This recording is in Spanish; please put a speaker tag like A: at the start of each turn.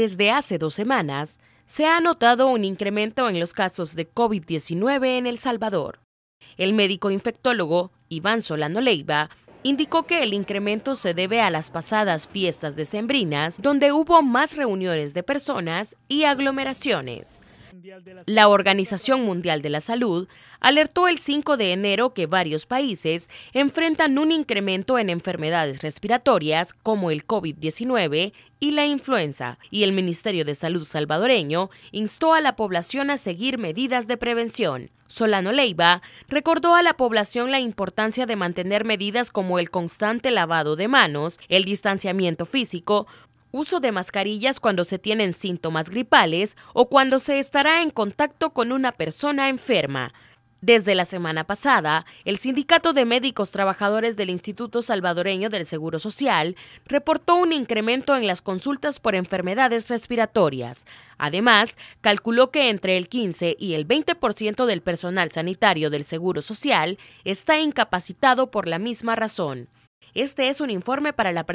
A: Desde hace dos semanas, se ha notado un incremento en los casos de COVID-19 en El Salvador. El médico infectólogo Iván Solano Leiva indicó que el incremento se debe a las pasadas fiestas decembrinas, donde hubo más reuniones de personas y aglomeraciones. La Organización Mundial de la Salud alertó el 5 de enero que varios países enfrentan un incremento en enfermedades respiratorias como el COVID-19 y la influenza, y el Ministerio de Salud salvadoreño instó a la población a seguir medidas de prevención. Solano Leiva recordó a la población la importancia de mantener medidas como el constante lavado de manos, el distanciamiento físico, Uso de mascarillas cuando se tienen síntomas gripales o cuando se estará en contacto con una persona enferma. Desde la semana pasada, el Sindicato de Médicos Trabajadores del Instituto Salvadoreño del Seguro Social reportó un incremento en las consultas por enfermedades respiratorias. Además, calculó que entre el 15 y el 20% del personal sanitario del Seguro Social está incapacitado por la misma razón. Este es un informe para la